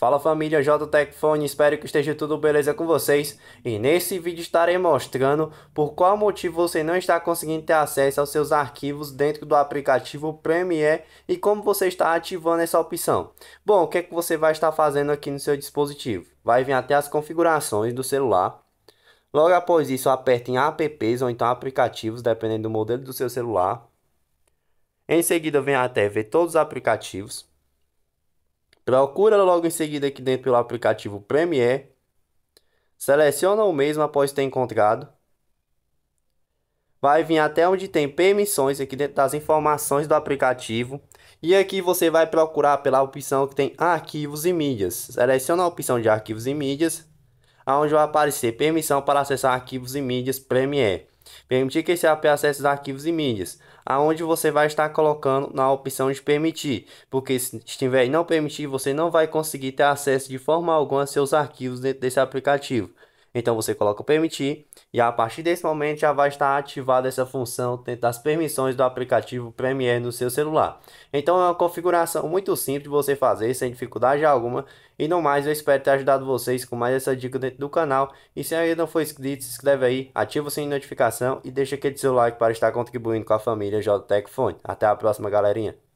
Fala família JTech Phone, espero que esteja tudo beleza com vocês e nesse vídeo estarei mostrando por qual motivo você não está conseguindo ter acesso aos seus arquivos dentro do aplicativo Premiere e como você está ativando essa opção. Bom, o que é que você vai estar fazendo aqui no seu dispositivo? Vai vir até as configurações do celular. Logo após isso, aperta em apps ou então aplicativos, dependendo do modelo do seu celular. Em seguida, vem até ver todos os aplicativos. Procura logo em seguida aqui dentro pelo aplicativo Premiere. Seleciona o mesmo após ter encontrado. Vai vir até onde tem permissões, aqui dentro das informações do aplicativo. E aqui você vai procurar pela opção que tem arquivos e mídias. Seleciona a opção de arquivos e mídias, onde vai aparecer permissão para acessar arquivos e mídias Premiere. Permitir que esse app acesse os arquivos e mídias, aonde você vai estar colocando na opção de permitir, porque se estiver em não permitir, você não vai conseguir ter acesso de forma alguma a seus arquivos dentro desse aplicativo. Então você coloca permitir e a partir desse momento já vai estar ativada essa função das permissões do aplicativo Premiere no seu celular. Então é uma configuração muito simples de você fazer sem dificuldade alguma. E no mais eu espero ter ajudado vocês com mais essa dica dentro do canal. E se ainda não for inscrito, se inscreve aí, ativa o sininho de notificação e deixa aquele seu like para estar contribuindo com a família JTEC Fone. Até a próxima galerinha.